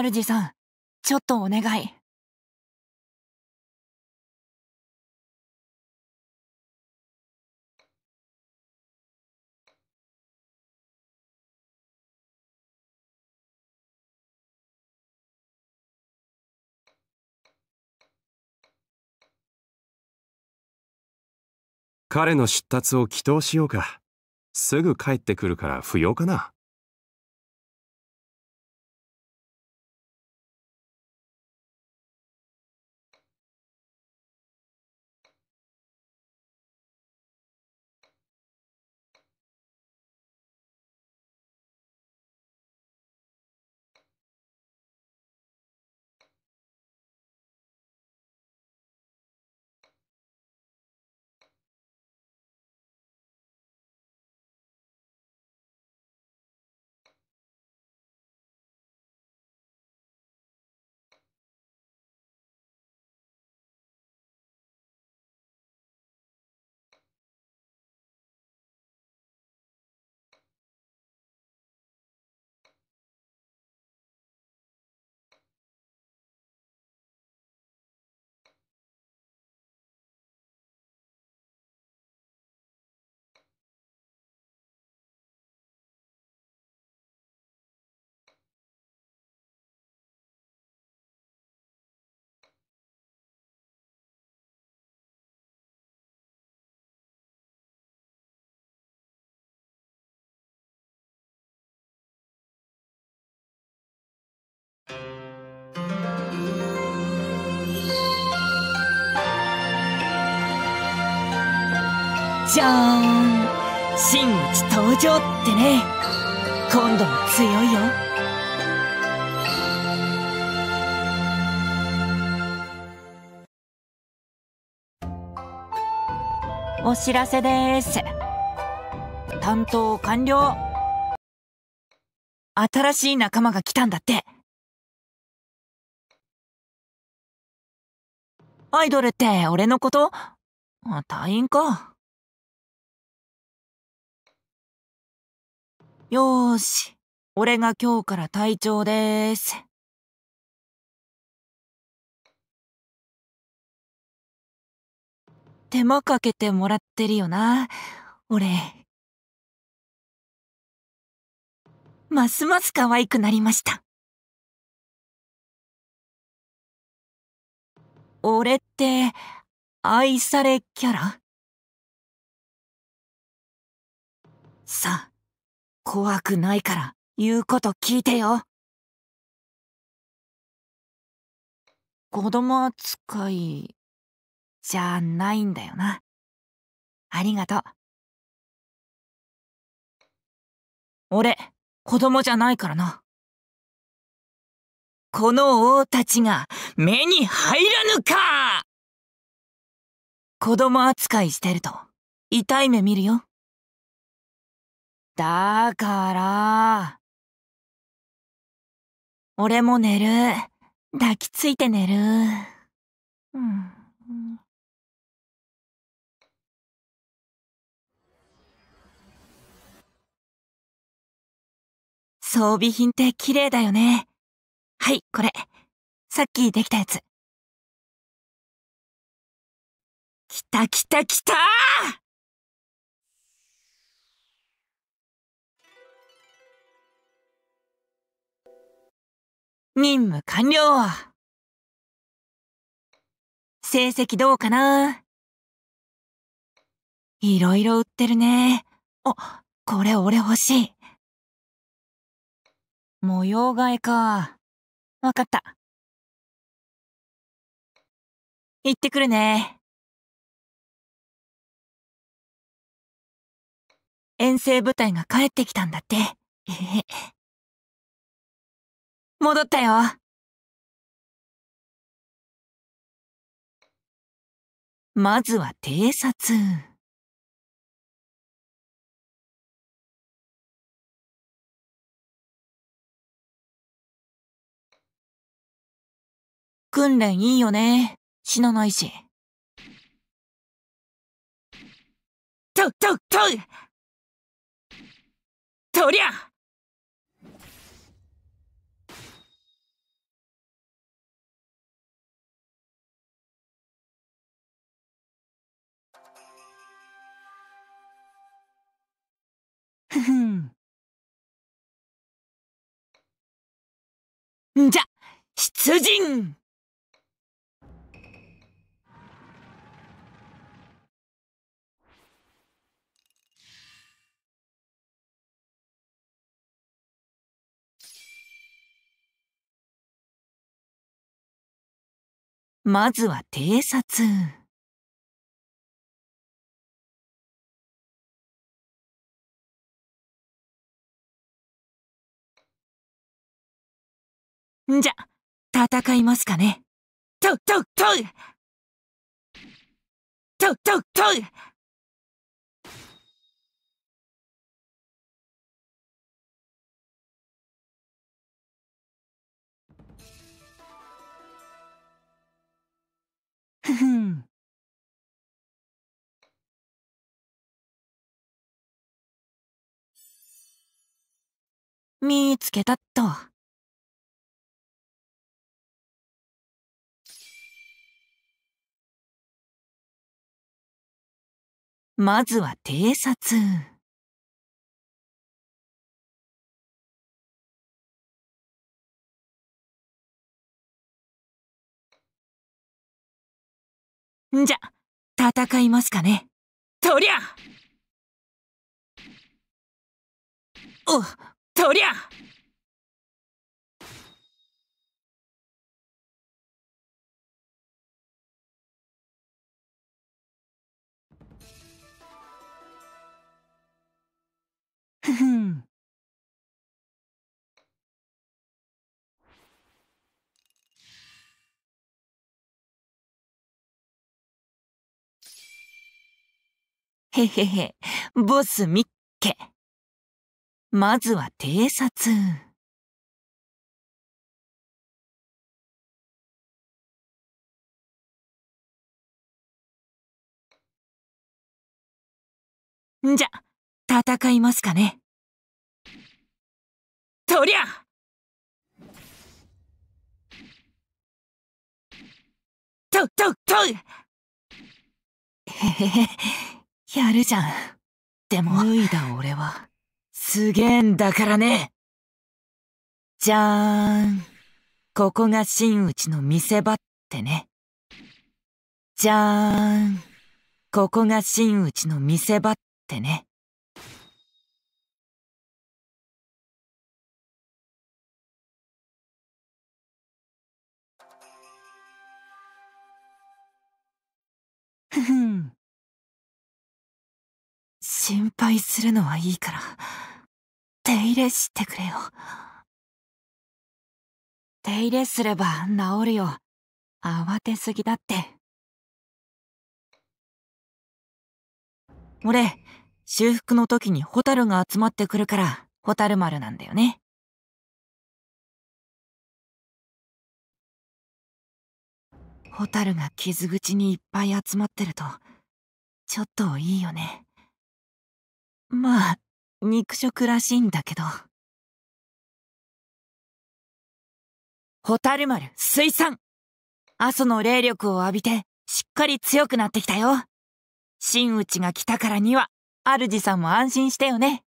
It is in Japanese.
主さん、ちょっとお願い。彼の出立を祈祷しようか。すぐ帰ってくるから不要かな。じゃん真打ち登場ってね今度も強いよお知らせです担当完了新しい仲間が来たんだってアイドルって俺のことあ、隊員か。よーし、俺が今日から隊長でーす。手間かけてもらってるよな、俺。ますます可愛くなりました。俺って、愛されキャラさあ、怖くないから言うこと聞いてよ子供扱いじゃないんだよなありがとう俺子供じゃないからなこの王たちが目に入らぬか子供扱いしてると痛い目見るよ。だから。俺も寝る。抱きついて寝る。うん。装備品って綺麗だよね。はい、これ。さっきできたやつ。来た来た来たー任務完了成績どうかないろいろ売ってるね。あ、これ俺欲しい。模様替えか。わかった。行ってくるね。遠征部隊が帰ってきたんだって。えへ。戻ったよ。まずは偵察。訓練いいよね、死なないし。と、と、ととりゃんじゃ出陣まずは偵察。じゃ、戦いますかね。と、と、とと、と、とふふん。見つけたっと。まずは偵察。んじゃ、戦いますかね。とりゃお、とりゃ分へへへ、ボスみっけ。まずは偵察。んじゃ、戦いますかね。そりゃとととへへへやるじゃんでも脱いだ俺はすげえんだからねじゃーんここが真打ちの見せ場ってねじゃーんここが真打ちの見せ場ってね心配するのはいいから、手入れしてくれよ。手入れすれば治るよ。慌てすぎだって。俺、修復の時にホタルが集まってくるから、ホタル丸なんだよね。蛍が傷口にいっぱい集まってるとちょっといいよねまあ肉食らしいんだけど蛍丸水産阿蘇の霊力を浴びてしっかり強くなってきたよ真打ちが来たからには主さんも安心してよね